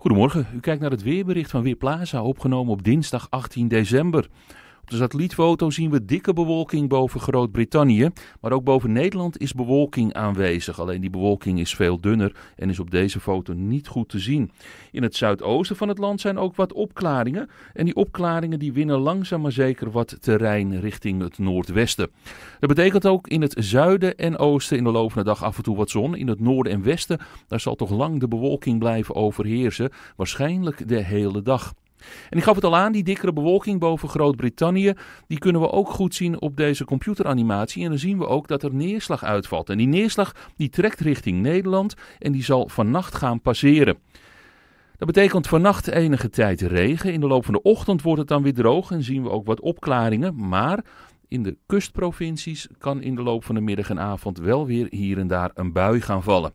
Goedemorgen, u kijkt naar het weerbericht van Weerplaza, opgenomen op dinsdag 18 december. Op de satellietfoto zien we dikke bewolking boven Groot-Brittannië, maar ook boven Nederland is bewolking aanwezig. Alleen die bewolking is veel dunner en is op deze foto niet goed te zien. In het zuidoosten van het land zijn ook wat opklaringen en die opklaringen die winnen langzaam maar zeker wat terrein richting het noordwesten. Dat betekent ook in het zuiden en oosten in de loop van de dag af en toe wat zon. In het noorden en westen daar zal toch lang de bewolking blijven overheersen, waarschijnlijk de hele dag. En ik gaf het al aan, die dikkere bewolking boven Groot-Brittannië, die kunnen we ook goed zien op deze computeranimatie. En dan zien we ook dat er neerslag uitvalt. En die neerslag die trekt richting Nederland en die zal vannacht gaan passeren. Dat betekent vannacht enige tijd regen. In de loop van de ochtend wordt het dan weer droog en zien we ook wat opklaringen. Maar in de kustprovincies kan in de loop van de middag en avond wel weer hier en daar een bui gaan vallen.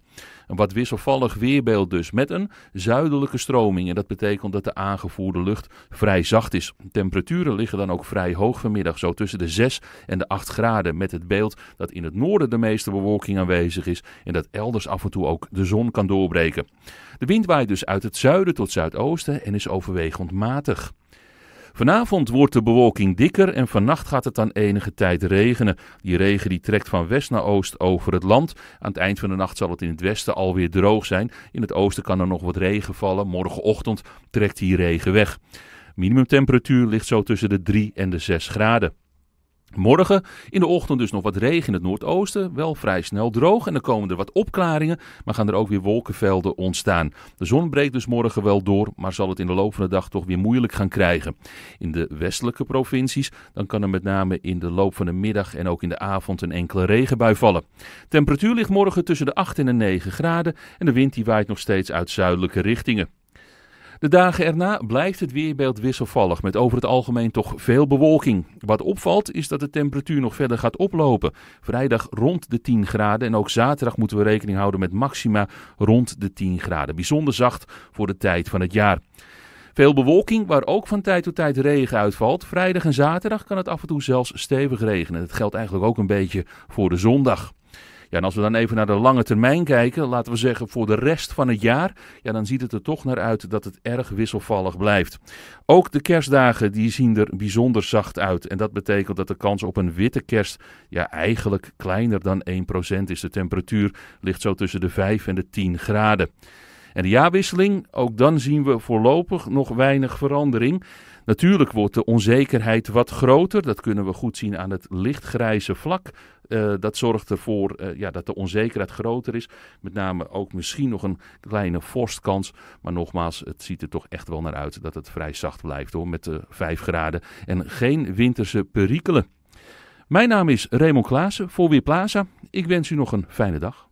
Een wat wisselvallig weerbeeld dus, met een zuidelijke stroming. En dat betekent dat de aangevoerde lucht vrij zacht is. Temperaturen liggen dan ook vrij hoog vanmiddag, zo tussen de 6 en de 8 graden. Met het beeld dat in het noorden de meeste bewolking aanwezig is en dat elders af en toe ook de zon kan doorbreken. De wind waait dus uit het zuiden tot zuidoosten en is overwegend matig. Vanavond wordt de bewolking dikker en vannacht gaat het dan enige tijd regenen. Die regen die trekt van west naar oost over het land. Aan het eind van de nacht zal het in het westen alweer droog zijn. In het oosten kan er nog wat regen vallen. Morgenochtend trekt die regen weg. Minimumtemperatuur ligt zo tussen de 3 en de 6 graden. Morgen in de ochtend dus nog wat regen in het noordoosten. Wel vrij snel droog. En dan komen er wat opklaringen. Maar gaan er ook weer wolkenvelden ontstaan. De zon breekt dus morgen wel door. Maar zal het in de loop van de dag toch weer moeilijk gaan krijgen. In de westelijke provincies. Dan kan er met name in de loop van de middag en ook in de avond een enkele regenbui vallen. Temperatuur ligt morgen tussen de 8 en de 9 graden. En de wind die waait nog steeds uit zuidelijke richtingen. De dagen erna blijft het weerbeeld wisselvallig, met over het algemeen toch veel bewolking. Wat opvalt is dat de temperatuur nog verder gaat oplopen. Vrijdag rond de 10 graden en ook zaterdag moeten we rekening houden met maxima rond de 10 graden. Bijzonder zacht voor de tijd van het jaar. Veel bewolking, waar ook van tijd tot tijd regen uitvalt. Vrijdag en zaterdag kan het af en toe zelfs stevig regenen. Dat geldt eigenlijk ook een beetje voor de zondag. Ja, en als we dan even naar de lange termijn kijken, laten we zeggen voor de rest van het jaar, ja, dan ziet het er toch naar uit dat het erg wisselvallig blijft. Ook de kerstdagen die zien er bijzonder zacht uit. En dat betekent dat de kans op een witte kerst ja, eigenlijk kleiner dan 1% is. De temperatuur ligt zo tussen de 5 en de 10 graden. En de jaarwisseling, ook dan zien we voorlopig nog weinig verandering. Natuurlijk wordt de onzekerheid wat groter. Dat kunnen we goed zien aan het lichtgrijze vlak eh, dat zorgt ervoor eh, ja, dat de onzekerheid groter is. Met name ook misschien nog een kleine vorstkans. Maar nogmaals, het ziet er toch echt wel naar uit dat het vrij zacht blijft hoor. Met de eh, 5 graden en geen winterse perikelen. Mijn naam is Raymond Klaassen voor Weerplaza. Ik wens u nog een fijne dag.